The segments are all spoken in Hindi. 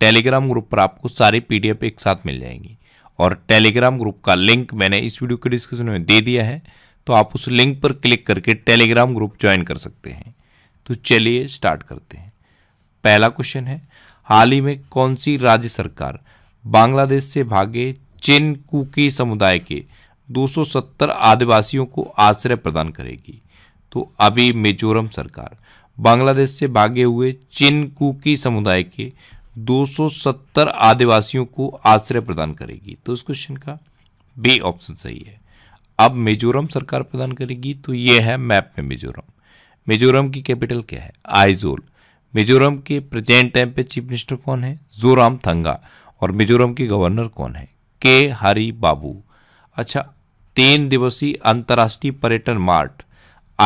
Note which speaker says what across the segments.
Speaker 1: टेलीग्राम ग्रुप पर आपको सारी पीडीएफ एक साथ मिल जाएंगी और टेलीग्राम ग्रुप का लिंक मैंने इस वीडियो के डिस्क्रिप्शन में दे दिया है तो आप उस लिंक पर क्लिक करके टेलीग्राम ग्रुप ज्वाइन कर सकते हैं तो चलिए स्टार्ट करते हैं पहला क्वेश्चन है हाल ही में कौन सी राज्य सरकार बांग्लादेश से भागे चिन कुकी समुदाय के 270 आदिवासियों को आश्रय प्रदान करेगी तो अभी मिजोरम सरकार बांग्लादेश से भागे हुए चिन कुकी समुदाय के 270 आदिवासियों को आश्रय प्रदान करेगी तो इस क्वेश्चन का बी ऑप्शन सही है अब मिजोरम सरकार प्रदान करेगी तो ये है मैप में मिजोरम मिजोरम की कैपिटल क्या है आइजोल मिजोरम के प्रेजेंट टाइम पे चीफ मिनिस्टर कौन है जोराम थंगा और मिजोरम के गवर्नर कौन है के हरी बाबू अच्छा तीन दिवसीय अंतर्राष्ट्रीय पर्यटन मार्ट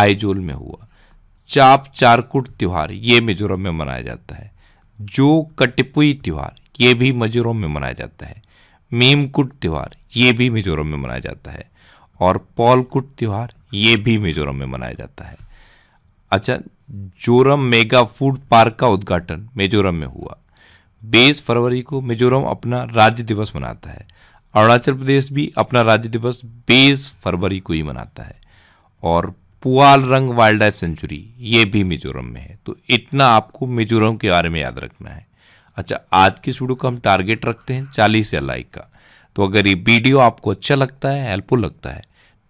Speaker 1: आइजोल में हुआ चाप चारकुट त्यौहार ये मिजोरम में मनाया जाता है जो कटपुई त्यौहार ये भी मिजोरम में मनाया जाता है मेमकुट त्यौहार ये भी मिजोरम में मनाया जाता है और पॉलकुट त्यौहार ये भी मिजोरम में मनाया जाता है अच्छा जोरम मेगा फूड पार्क का उद्घाटन मिजोरम में हुआ बीस फरवरी को मिजोरम अपना राज्य दिवस मनाता है अरुणाचल प्रदेश भी अपना राज्य दिवस बीस फरवरी को ही मनाता है और पुआल रंग वाइल्ड लाइफ सेंचुरी ये भी मिजोरम में है तो इतना आपको मिजोरम के बारे में याद रखना है अच्छा आज की वीडियो को हम टारगेट रखते हैं चालीस या लाइक का तो अगर ये वीडियो आपको अच्छा लगता है हेल्पफुल लगता है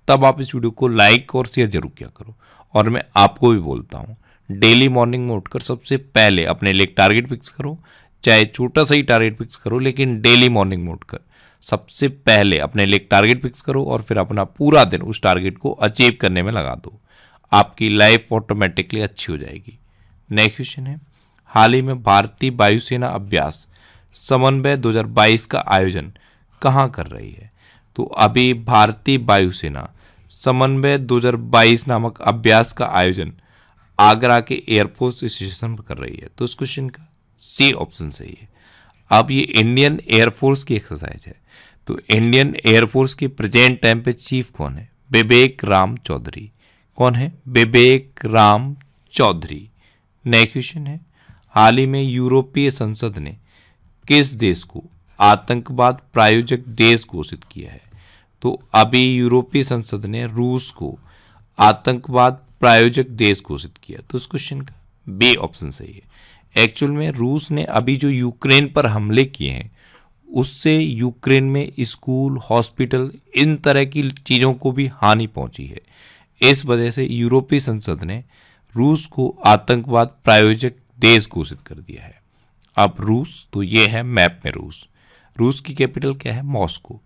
Speaker 1: तब आप इस वीडियो को लाइक और शेयर जरूर किया करो और मैं आपको भी बोलता हूँ डेली मॉर्निंग में उठकर सबसे पहले अपने लिए टारगेट फिक्स करो चाहे छोटा सा ही टारगेट फिक्स करो लेकिन डेली मॉर्निंग में उठकर सबसे पहले अपने लिए टारगेट फिक्स करो और फिर अपना पूरा दिन उस टारगेट को अचीव करने में लगा दो आपकी लाइफ ऑटोमेटिकली अच्छी हो जाएगी नेक्स्ट क्वेश्चन है हाल ही में भारतीय वायुसेना अभ्यास समन्वय 2022 का आयोजन कहाँ कर रही है तो अभी भारतीय वायुसेना समन्वय 2022 नामक अभ्यास का आयोजन आगरा के एयरफोर्स स्टेशन पर कर रही है तो इस क्वेश्चन का सी ऑप्शन सही है अब ये इंडियन एयरफोर्स की एक्सरसाइज है तो इंडियन एयरफोर्स के प्रेजेंट टाइम पे चीफ कौन है विवेक राम चौधरी कौन है विवेक राम चौधरी नए क्वेश्चन है हाल ही में यूरोपीय संसद ने किस देश को आतंकवाद प्रायोजक देश घोषित किया है तो अभी यूरोपीय संसद ने रूस को आतंकवाद प्रायोजक देश घोषित किया तो इस क्वेश्चन का बे ऑप्शन सही है एक्चुअल में रूस ने अभी जो यूक्रेन पर हमले किए हैं उससे यूक्रेन में स्कूल हॉस्पिटल इन तरह की चीज़ों को भी हानि पहुंची है इस वजह से यूरोपीय संसद ने रूस को आतंकवाद प्रायोजक देश घोषित कर दिया है अब रूस तो ये है मैप में रूस रूस की कैपिटल क्या है मॉस्को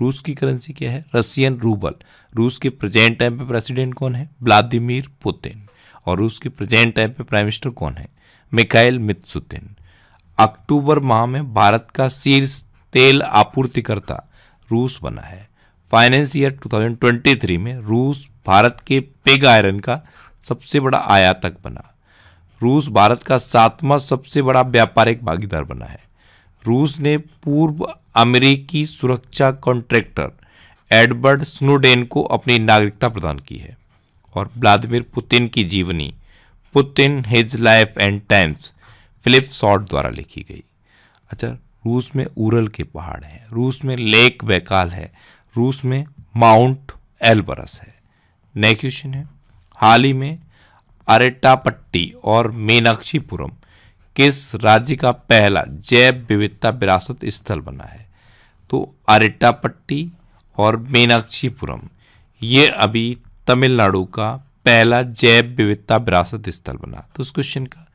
Speaker 1: रूस की करेंसी क्या है रसियन रूबल रूस के प्रेजेंट टाइम पे प्रेसिडेंट कौन है व्लादिमीर पुतिन और रूस के प्रेजेंट टाइम पे प्राइम मिनिस्टर कौन है मिखाइल मित्सुतिन अक्टूबर माह में भारत का शीर्ष तेल आपूर्तिकर्ता रूस बना है फाइनेंस ईयर 2023 में रूस भारत के पेग आयरन का सबसे बड़ा आयातक बना रूस भारत का सातवां सबसे बड़ा व्यापारिक भागीदार बना है रूस ने पूर्व अमेरिकी सुरक्षा कॉन्ट्रैक्टर एडवर्ड स्नोडेन को अपनी नागरिकता प्रदान की है और व्लादिमिर पुतिन की जीवनी Putin his life and times Philip Short द्वारा लिखी गई अच्छा रूस में उरल के पहाड़ हैं रूस में लेक बैकाल है रूस में माउंट एल्बरस है नए क्वेश्चन है हाल ही में अरेटापट्टी और मीनाक्षीपुरम किस राज्य का पहला जैव विविधता विरासत स्थल बना है तो अरेटापट्टी और मीनाक्षीपुरम ये अभी तमिलनाडु का पहला जैव विविधता विरासत स्थल बना तो उस क्वेश्चन का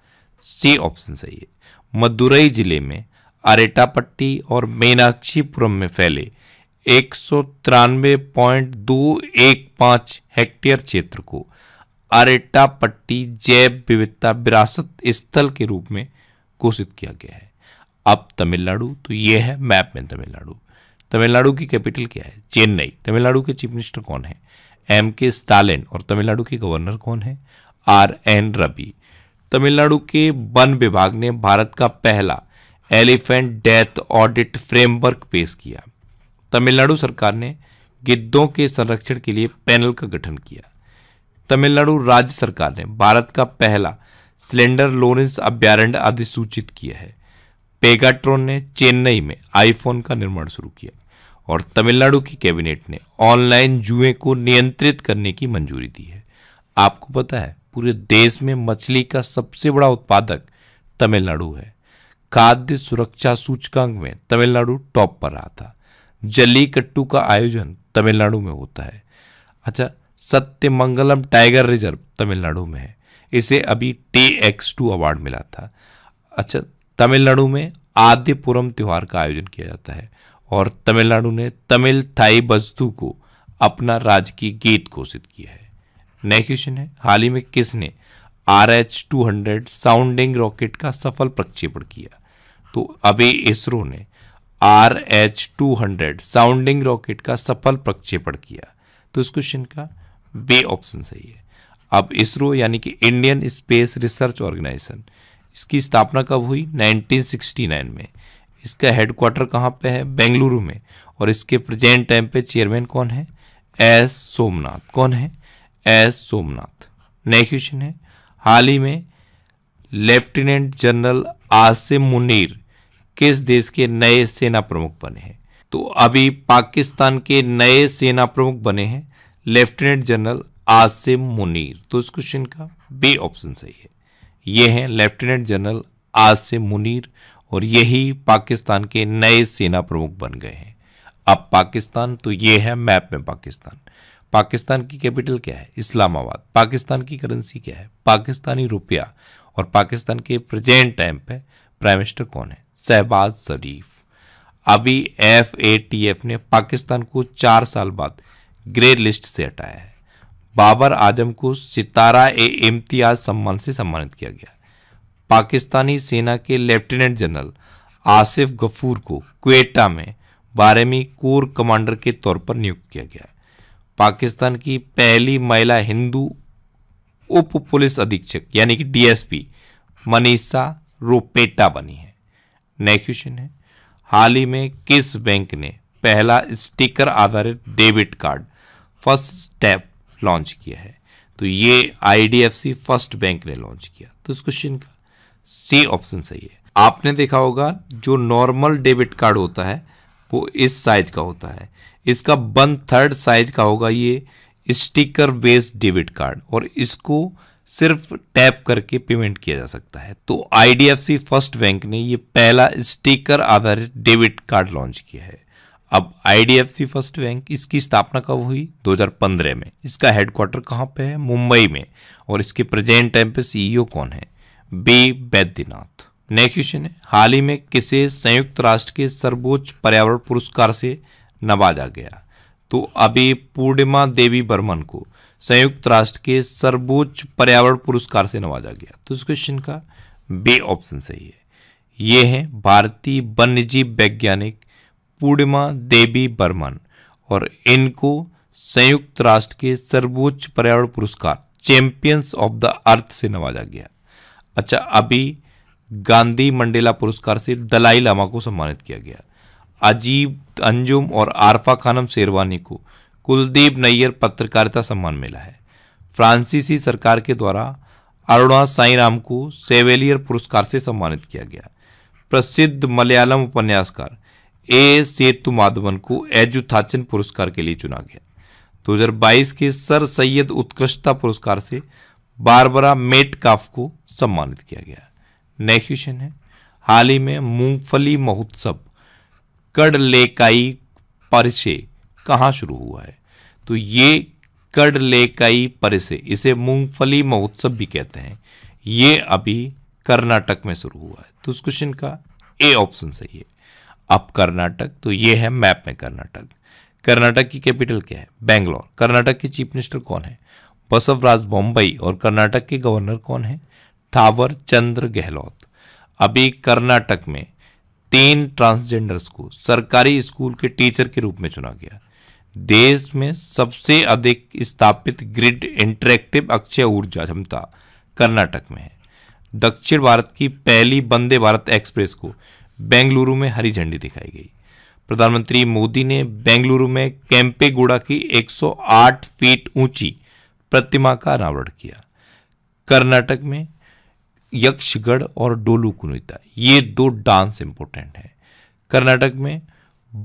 Speaker 1: सी ऑप्शन सही है मदुरई जिले में अरेटापट्टी और मीनाक्षीपुरम में फैले एक सौ तिरानवे दो एक पाँच हेक्टेयर क्षेत्र को अरेटा पट्टी जैव विविधता विरासत स्थल के रूप में घोषित किया गया है अब तमिलनाडु तो ये है मैप में तमिलनाडु तमिलनाडु की कैपिटल क्या है चेन्नई तमिलनाडु के चीफ मिनिस्टर कौन है एम के स्टालिन और तमिलनाडु के गवर्नर कौन है आर एन रवि तमिलनाडु के वन विभाग ने भारत का पहला एलिफेंट डेथ ऑडिट फ्रेमवर्क पेश किया तमिलनाडु सरकार ने गिद्धों के संरक्षण के लिए पैनल का गठन किया तमिलनाडु राज्य सरकार ने भारत का पहला सिलेंडर लोरेंस अभ्यारण्य अधिसूचित किया है पेगाट्रॉन ने चेन्नई में आईफोन का निर्माण शुरू किया और तमिलनाडु की कैबिनेट ने ऑनलाइन जुए को नियंत्रित करने की मंजूरी दी है आपको पता है पूरे देश में मछली का सबसे बड़ा उत्पादक तमिलनाडु है खाद्य सुरक्षा सूचकांक में तमिलनाडु टॉप पर रहा था जल्लीकट्टू का आयोजन तमिलनाडु में होता है अच्छा सत्यमंगलम टाइगर रिजर्व तमिलनाडु में है इसे अभी टी एक्स टू अवार्ड मिला था अच्छा तमिलनाडु में आद्यपुरम त्यौहार का आयोजन किया जाता है और तमिलनाडु ने तमिल थाई बजतू को अपना राजकीय गीत घोषित किया है नेक्स्ट क्वेश्चन है हाल ही में किसने R H two hundred sounding rocket का सफल प्रक्षेपण किया तो अभी इसरो ने R H two hundred sounding rocket का सफल प्रक्षेपण किया तो इस क्वेश्चन का बे ऑप्शन सही है अब इसरो यानी कि इंडियन स्पेस रिसर्च ऑर्गेनाइजेशन इसकी स्थापना कब हुई 1969 में इसका हेडक्वार्टर कहाँ पे है बेंगलुरु में और इसके प्रेजेंट टाइम पे चेयरमैन कौन है एस सोमनाथ कौन है एस सोमनाथ नेक्स्ट क्वेश्चन है हाल ही में लेफ्टिनेंट जनरल आसिम मुनीर किस देश के नए सेना प्रमुख बने हैं तो अभी पाकिस्तान के नए सेना प्रमुख बने हैं लेफ्टिनेंट जनरल आसिम मुनीर तो इस क्वेश्चन का बी ऑप्शन सही है ये हैं लेफ्टिनेंट जनरल आसिम मुनीर और यही पाकिस्तान के नए सेना प्रमुख बन गए हैं अब पाकिस्तान तो ये है मैप में पाकिस्तान पाकिस्तान की कैपिटल क्या है इस्लामाबाद पाकिस्तान की करेंसी क्या है पाकिस्तानी रुपया और पाकिस्तान के प्रेजेंट टाइम पे प्राइम मिनिस्टर कौन है शहबाज शरीफ अभी एफ ए टी एफ ने पाकिस्तान को चार साल बाद ग्रे लिस्ट से हटाया है बाबर आजम को सितारा ए इम्तियाज सम्मान से सम्मानित किया गया पाकिस्तानी सेना के लेफ्टिनेंट जनरल आसिफ गफूर को क्वेटा में बारहवीं कोर कमांडर के तौर पर नियुक्त किया गया पाकिस्तान की पहली महिला हिंदू उप पुलिस अधीक्षक यानी कि डीएसपी मनीषा रोपेटा बनी है नेक्स्ट क्वेश्चन है हाल ही में किस बैंक ने पहला स्टिकर आधारित debit card first step launch किया है तो ये आईडीएफसी फर्स्ट बैंक ने लॉन्च किया तो इस क्वेश्चन का सी ऑप्शन सही है आपने देखा होगा जो नॉर्मल डेबिट कार्ड होता है वो इस साइज का होता है इसका वन थर्ड साइज का होगा ये स्टिकर बेस्ड डेबिट कार्ड और इसको सिर्फ टैप करके पेमेंट किया जा सकता है तो आईडीएफसी फर्स्ट बैंक ने ये पहला स्टिकर आधारित डेबिट कार्ड लॉन्च किया है अब आईडीएफसी फर्स्ट बैंक इसकी स्थापना कब हुई 2015 में इसका हेडक्वार्टर कहाँ पे है मुंबई में और इसके प्रेजेंट टाइम पे सीईओ e कौन है बी बैद्यनाथ नेक्स्ट क्वेश्चन है हाल ही में किसे संयुक्त राष्ट्र के सर्वोच्च पर्यावरण पुरस्कार से नवाजा गया तो अभी पूर्णिमा देवी बर्मन को संयुक्त राष्ट्र के सर्वोच्च पर्यावरण पुरस्कार से नवाजा गया तो इस क्वेश्चन का बे ऑप्शन सही है ये हैं भारतीय वन्यजीव वैज्ञानिक पूर्णिमा देवी बर्मन और इनको संयुक्त राष्ट्र के सर्वोच्च पर्यावरण पुरस्कार चैंपियंस ऑफ द अर्थ से नवाजा गया अच्छा अभी गांधी मंडेला पुरस्कार से दलाई लामा को सम्मानित किया गया अजीब अंजुम और आरफा खानम शेरवानी को कुलदीप नैयर पत्रकारिता सम्मान मिला है फ्रांसीसी सरकार के द्वारा अरुणा साईराम को सेवेलियर पुरस्कार से सम्मानित किया गया प्रसिद्ध मलयालम उपन्यासकार ए सेतु माधवन को एजुथाचन पुरस्कार के लिए चुना गया 2022 के सर सैयद उत्कृष्टता पुरस्कार से बारबरा मेट काफ को सम्मानित किया गया नेक्स्ट क्वेश्चन है हाल ही में मूंगफली महोत्सव कड़लेकाई परिसे कहाँ शुरू हुआ है तो ये कड लेकाई परिसे इसे मूंगफली महोत्सव भी कहते हैं ये अभी कर्नाटक में शुरू हुआ है तो उस क्वेश्चन का ए ऑप्शन सही है अब कर्नाटक तो ये है मैप में कर्नाटक कर्नाटक की कैपिटल क्या है बेंगलोर कर्नाटक के चीफ मिनिस्टर कौन है बसवराज बॉम्बई और कर्नाटक के गवर्नर कौन है थावर चंद्र गहलोत अभी कर्नाटक में तीन ट्रांसजेंडर्स को सरकारी स्कूल के टीचर के रूप में चुना गया देश में सबसे अधिक स्थापित ग्रिड इंटरेक्टिव अक्षय ऊर्जा क्षमता कर्नाटक में है दक्षिण भारत की पहली वंदे भारत एक्सप्रेस को बेंगलुरु में हरी झंडी दिखाई गई प्रधानमंत्री मोदी ने बेंगलुरु में कैंपेगुड़ा की 108 फीट ऊंची प्रतिमा का अनावरण किया कर्नाटक में यक्षगढ़ और डोलू कुनिता ये दो डांस इंपोर्टेंट हैं कर्नाटक में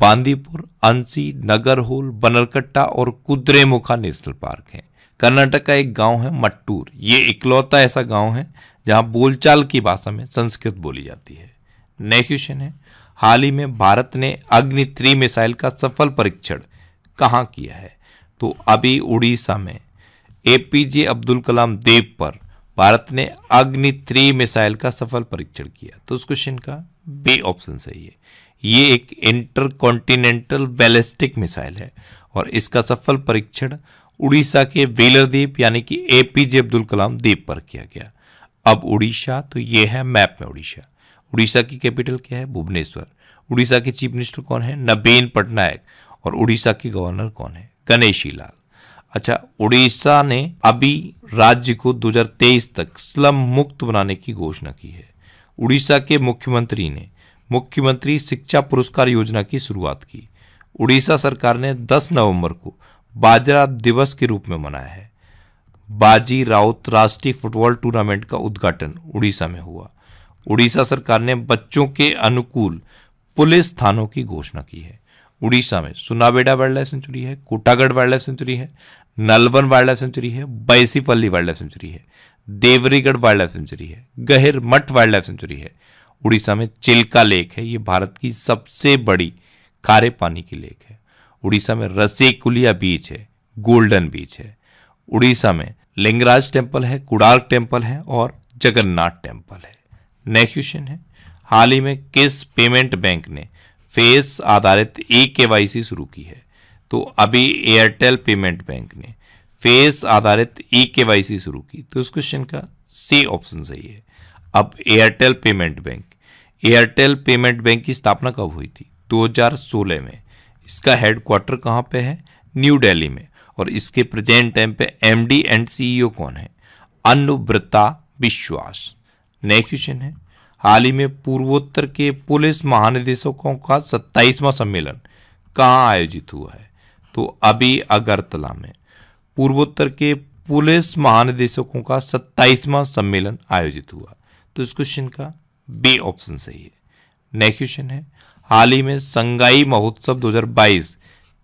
Speaker 1: बांदीपुर अंसी नगरहोल बनरकट्टा और कुद्रेमुखा नेशनल पार्क है कर्नाटक का एक गांव है मट्टूर ये इकलौता ऐसा गांव है जहां बोलचाल की भाषा में संस्कृत बोली जाती है नए क्वेश्चन है हाल ही में भारत ने अग्नि थ्री मिसाइल का सफल परीक्षण कहाँ किया है तो अभी उड़ीसा में एपीजे अब्दुल कलाम देव पर भारत ने अग्नि थ्री मिसाइल का सफल परीक्षण किया तो उस क्वेश्चन का बी ऑप्शन सही है ये एक इंटरकॉन्टिनेंटल बैलिस्टिक मिसाइल है और इसका सफल परीक्षण उड़ीसा के वेलर द्वीप यानी कि ए अब्दुल कलाम द्वीप पर किया गया अब उड़ीसा तो ये है मैप में उड़ीसा उड़ीसा की कैपिटल क्या है भुवनेश्वर उड़ीसा के चीफ मिनिस्टर कौन है नबीन पटनायक और उड़ीसा के गवर्नर कौन है गणेशी लाल अच्छा उड़ीसा ने अभी राज्य को 2023 तक स्लम मुक्त बनाने की घोषणा की है उड़ीसा के मुख्यमंत्री ने मुख्यमंत्री शिक्षा पुरस्कार योजना की शुरुआत की उड़ीसा सरकार ने 10 नवंबर को बाजरा दिवस के रूप में मनाया है बाजी राउत राष्ट्रीय फुटबॉल टूर्नामेंट का उद्घाटन उड़ीसा में हुआ उड़ीसा सरकार ने बच्चों के अनुकूल पुलिस थानों की घोषणा की है उड़ीसा में सुनाबेड़ा वाइल्ड लाइफ सेंचुरी है कोटागढ़ वाइल्ड लाइफ सेंचुरी है नलवन वाइल्ड लाइफ सेंचुरी है बैसीपल्ली वाइल्ड लाइफ सेंचुरी है देवरीगढ़ वाइल्ड लाइफ सेंचुरी है गहिर मठ वाइल्ड लाइफ सेंचुरी है उड़ीसा में चिल्का लेक है ये भारत की सबसे बड़ी खारे पानी की लेक है उड़ीसा में रसेकुलिया बीच है गोल्डन बीच है उड़ीसा में लिंगराज टेम्पल है कुडार्क टेम्पल है और जगन्नाथ टेम्पल है नेक्स्ट क्वेश्चन है हाल ही में किस पेमेंट बैंक ने फेस आधारित ई के शुरू की है तो अभी एयरटेल पेमेंट बैंक ने फेस आधारित ई के शुरू की तो इस क्वेश्चन का सी ऑप्शन सही है अब Airtel payment bank Airtel payment bank की स्थापना कब हुई थी 2016 में इसका हेडक्वार्टर कहाँ पे है न्यू दिल्ली में और इसके प्रेजेंट टाइम पे एमडी एंड सीईओ कौन है अनुव्रता विश्वास नेक्स्ट क्वेश्चन है हाल ही में पूर्वोत्तर के पुलिस महानिदेशकों का सत्ताईसवां सम्मेलन कहाँ आयोजित हुआ है तो अभी अगरतला में पूर्वोत्तर के पुलिस महानिदेशकों का सत्ताईसवां सम्मेलन आयोजित हुआ तो इस क्वेश्चन का बी ऑप्शन सही है नेक्स्ट क्वेश्चन है हाल ही में संगाई महोत्सव 2022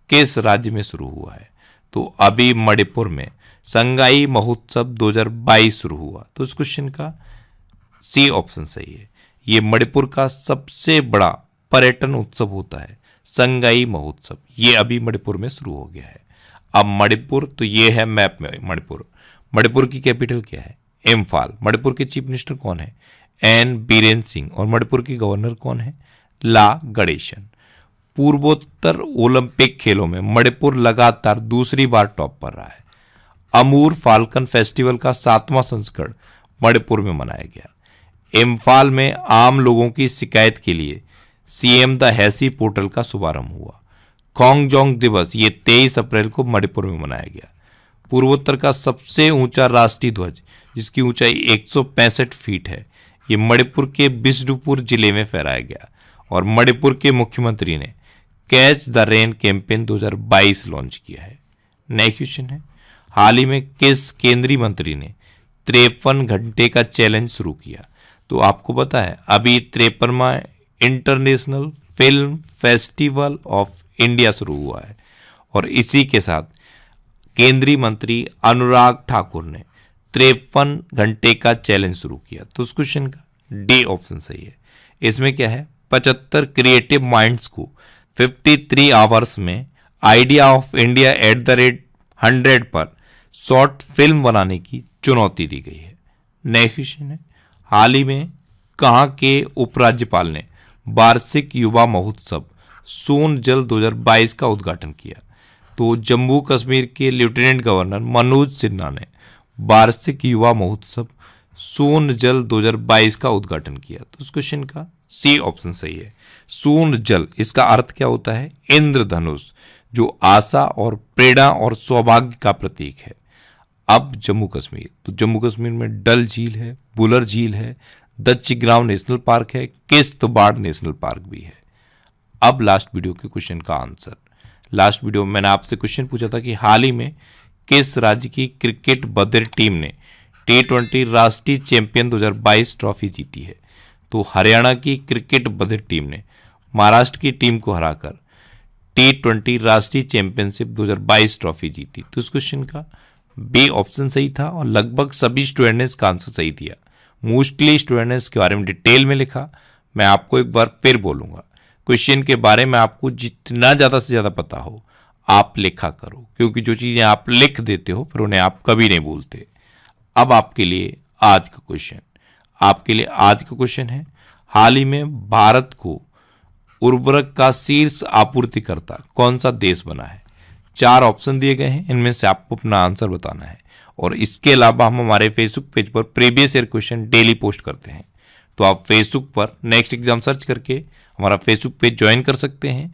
Speaker 1: किस राज्य में शुरू हुआ है तो अभी मणिपुर में संगाई महोत्सव 2022 शुरू हुआ तो इस क्वेश्चन का सी ऑप्शन सही है ये मणिपुर का सबसे बड़ा पर्यटन उत्सव होता है संगाई महोत्सव ये अभी मणिपुर में शुरू हो गया है अब मणिपुर तो ये है मैप में मणिपुर मणिपुर की कैपिटल क्या है इम्फाल मणिपुर के चीफ मिनिस्टर कौन है एन बीरेन सिंह और मणिपुर की गवर्नर कौन है ला गणेशन पूर्वोत्तर ओलंपिक खेलों में मणिपुर लगातार दूसरी बार टॉप पर रहा है अमूर फाल्कन फेस्टिवल का सातवां संस्करण मणिपुर में मनाया गया इम्फाल में आम लोगों की शिकायत के लिए सीएम द हैसी पोर्टल का शुभारंभ हुआ खोंगजोंग दिवस ये 23 अप्रैल को मणिपुर में मनाया गया पूर्वोत्तर का सबसे ऊंचा राष्ट्रीय ध्वज जिसकी ऊंचाई एक फीट है ये मणिपुर के बिष्णुपुर जिले में फहराया गया और मणिपुर के मुख्यमंत्री ने catch the rain campaign 2022 launch किया है नेक्स्ट क्वेश्चन है हाल ही में किस केंद्रीय मंत्री ने त्रेपन घंटे का चैलेंज शुरू किया तो आपको पता है अभी त्रेपनवा international film festival of India शुरू हुआ है और इसी के साथ केंद्रीय मंत्री अनुराग ठाकुर ने त्रेपन घंटे का चैलेंज शुरू किया तो उस क्वेश्चन का डी ऑप्शन सही है इसमें क्या है पचहत्तर क्रिएटिव माइंड्स को 53 आवर्स में idea of India at the rate hundred पर शॉर्ट फिल्म बनाने की चुनौती दी गई है नेक्स्ट क्वेश्चन है हाल ही में कहाँ के उपराज्यपाल ने वार्षिक युवा महोत्सव सोन जल 2022 का उद्घाटन किया तो जम्मू कश्मीर के लेफ्टिनेंट गवर्नर मनोज सिन्हा ने वार्षिक युवा महोत्सव सोन जल 2022 का उद्घाटन किया तो इस क्वेश्चन का सी ऑप्शन सही है सोन जल इसका अर्थ क्या होता है इंद्रधनुष जो आशा और प्रेरणा और सौभाग्य का प्रतीक है अब जम्मू कश्मीर तो जम्मू कश्मीर में डल झील है बुलर झील है दच्चिग्राम नेशनल पार्क है किश्तवाड़ नेशनल पार्क भी है अब लास्ट वीडियो के क्वेश्चन का आंसर लास्ट वीडियो में मैंने आपसे क्वेश्चन पूछा था कि हाल ही में किस राज्य की क्रिकेट बदर टीम ने टी ट्वेंटी राष्ट्रीय चैंपियन 2022 ट्रॉफी जीती है तो हरियाणा की क्रिकेट बदर टीम ने महाराष्ट्र की टीम को हराकर टी ट्वेंटी राष्ट्रीय चैंपियनशिप 2022 ट्रॉफी जीती तो इस क्वेश्चन का बी ऑप्शन सही था और लगभग सभी स्टूडेंट ने इसका आंसर सही दिया मोस्टली स्टूडेंट ने इसके बारे में डिटेल में लिखा मैं आपको एक बार फिर बोलूँगा क्वेश्चन के बारे में आपको जितना ज़्यादा से ज़्यादा पता हो आप लिखा करो क्योंकि जो चीज़ें आप लिख देते हो फिर उन्हें आप कभी नहीं भूलते अब आपके लिए आज का क्वेश्चन आपके लिए आज का क्वेश्चन है हाल ही में भारत को उर्वरक का शीर्ष आपूर्तिकर्ता कौन सा देश बना है चार ऑप्शन दिए गए हैं इनमें से आपको अपना आंसर बताना है और इसके अलावा हम हमारे फेसबुक पेज पर previous year question daily post करते हैं तो आप फेसबुक पर नेक्स्ट एग्जाम सर्च करके हमारा फेसबुक पेज ज्वाइन कर सकते हैं